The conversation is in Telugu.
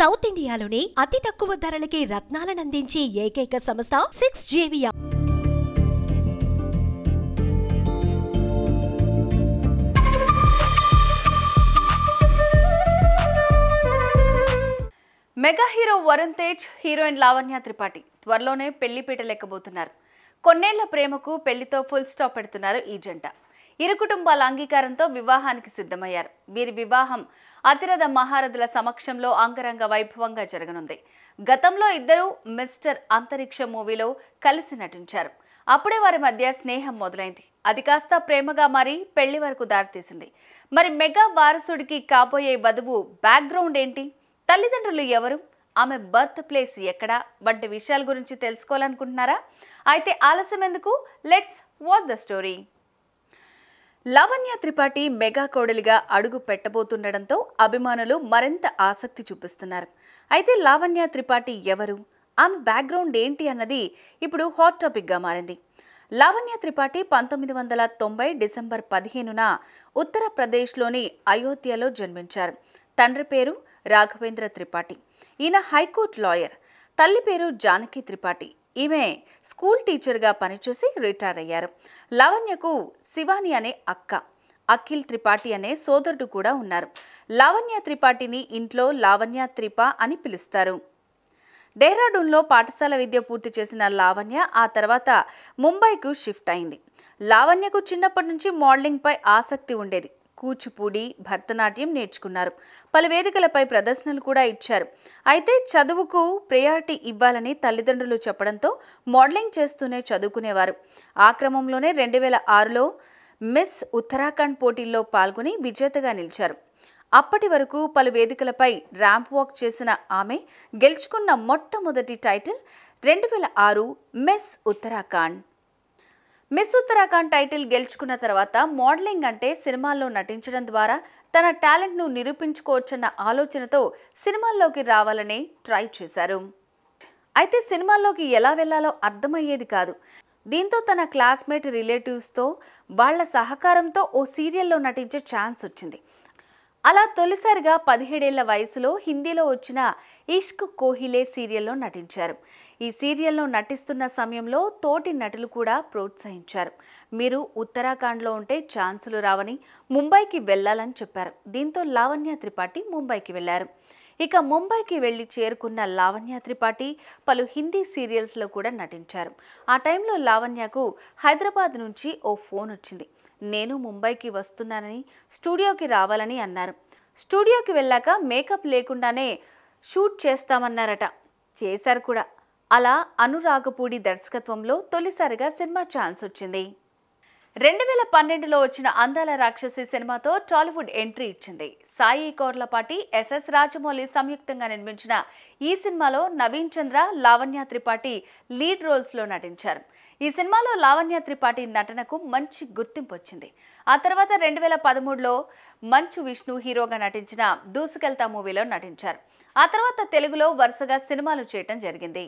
సౌత్ ఇండియాలోనే అతి తక్కువ ధరలకి అందించే ఏకైక సంస్థ సిక్స్ జేవియా mega hero Varun Tej heroine Lavanya Tripathi త్వరలోనే పెళ్లి పీట లెక్కబోతున్నారు కొన్నేళ్ల ప్రేమకు పెళ్లితో ఫుల్ స్టాప్ పెడుతున్నారు ఈ జంట ఇరు కుటుంబాల అంగీకారంతో వివాహానికి సిద్ధమయ్యారు వీరి వివాహం అతిరథ మహారథుల సమక్షంలో అంగరంగ వైభవంగా జరగనుంది గతంలో ఇద్దరు మిస్టర్ అంతరిక్ష మూవీలో కలిసి నటించారు అప్పుడే వారి మధ్య స్నేహం మొదలైంది అది కాస్త ప్రేమగా మారి పెళ్లి వరకు దారితీసింది మరి మెగా వారసుడికి కాబోయే వధువు బ్యాక్గ్రౌండ్ ఏంటి తల్లిదండ్రులు ఎవరు ఆమె బర్త్ ప్లేస్ ఎక్కడ వంటి విషయాల గురించి తెలుసుకోవాలనుకుంటున్నారా అయితే ఆలస్యం ఎందుకు let's watch the story Lavanya Tripathi mega కోడలిగా అడుగు పెట్టబోతుండటంతో అభిమానులు మరింత ఆసక్తి చూపిస్తున్నారు అయితే లావణ్య త్రిపాఠి ఎవరు ఆమె బ్యాక్గ్రౌండ్ ఏంటి అన్నది ఇప్పుడు హాట్ టాపిక్గా మారింది లావణ్య త్రిపాఠి పంతొమ్మిది వందల తొంభై డిసెంబర్ పదిహేనున ఉత్తరప్రదేశ్లోని అయోధ్యలో జన్మించారు తండ్రి పేరు రాఘవేంద్ర త్రిపాఠి ఈయన హైకోర్టు లాయర్ తల్లి పేరు జానకి త్రిపాఠి ఈమె స్కూల్ టీచర్గా పనిచేసి రిటైర్ అయ్యారు లావణ్యకు శివాని అనే అక్క అఖిల్ త్రిపాఠి అనే సోదరుడు కూడా ఉన్నారు లావణ్య త్రిపాఠిని ఇంట్లో లావణ్య త్రిప అని పిలుస్తారు డెహ్రాడూన్లో పాఠశాల విద్య పూర్తి చేసిన లావణ్య ఆ తర్వాత ముంబైకు షిఫ్ట్ అయింది లావణ్యకు చిన్నప్పటి నుంచి మోడలింగ్పై ఆసక్తి ఉండేది కూచిపూడి భరతనాట్యం నేర్చుకున్నారు పలు వేదికలపై ప్రదర్శనలు కూడా ఇచ్చారు అయితే చదువుకు ప్రయారిటీ ఇవ్వాలని తల్లిదండ్రులు చెప్పడంతో మోడలింగ్ చేస్తూనే చదువుకునేవారు ఆ క్రమంలోనే రెండు వేల ఆరులో మిస్ ఉత్తరాఖండ్ పోటీల్లో పాల్గొని విజేతగా నిలిచారు అప్పటి వరకు పలు వేదికలపై ర్యాంప్ వాక్ చేసిన ఆమె గెలుచుకున్న మొట్టమొదటి టైటిల్ రెండు వేల ఆరు Miss Uttarakhand Miss Uttarakhand title గెలుచుకున్న తర్వాత మోడలింగ్ అంటే సినిమాల్లో నటించడం ద్వారా తన టాలెంట్ను నిరూపించుకోవచ్చన్న ఆలోచనతో సినిమాల్లోకి రావాలని ట్రై చేశారు అయితే సినిమాల్లోకి ఎలా వెళ్లాలో అర్థమయ్యేది కాదు దీంతో తన క్లాస్మేట్ రిలేటివ్స్తో వాళ్ల సహకారంతో ఓ సీరియల్లో నటించే ఛాన్స్ వచ్చింది అలా తొలిసారిగా పదిహేడేళ్ల వయసులో హిందీలో వచ్చిన ఇష్క్ కోహిలే సీరియల్లో నటించారు ఈ సీరియల్లో నటిస్తున్న సమయంలో తోటి నటులు కూడా ప్రోత్సహించారు మీరు ఉత్తరాఖండ్లో ఉంటే ఛాన్సులు రావని ముంబైకి వెళ్ళాలని చెప్పారు దీంతో లావణ్య త్రిపాఠి ముంబైకి వెళ్లారు ఇక ముంబైకి వెళ్ళి చేరుకున్న లావణ్య త్రిపాఠి పలు హిందీ సీరియల్స్లో కూడా నటించారు ఆ టైంలో లావణ్యకు హైదరాబాద్ నుంచి ఓ ఫోన్ వచ్చింది నేను ముంబైకి వస్తున్నానని స్టూడియోకి రావాలని అన్నారు స్టూడియోకి వెళ్ళాక మేకప్ లేకుండానే షూట్ చేస్తామన్నారట చేశారు కూడా అలా అనురాగపూడి దర్శకత్వంలో తొలిసారిగా సినిమా ఛాన్స్ వచ్చింది రెండు వేల పన్నెండులో వచ్చిన అందాల రాక్షసి సినిమాతో టాలీవుడ్ ఎంట్రీ ఇచ్చింది సాయి కోర్లపాటి ఎస్ఎస్ రాజమౌళి సంయుక్తంగా నిర్మించిన ఈ సినిమాలో నవీన్ చంద్ర లావణ్య త్రిపాఠి లీడ్ రోల్స్లో నటించారు ఈ సినిమాలో లావణ్య త్రిపాఠి నటనకు మంచి గుర్తింపు వచ్చింది ఆ తర్వాత రెండు వేల పదమూడులో మంచు విష్ణు హీరోగా నటించిన దూసుకెళ్తా మూవీలో నటించారు ఆ తర్వాత తెలుగులో వరుసగా సినిమాలు చేయటం జరిగింది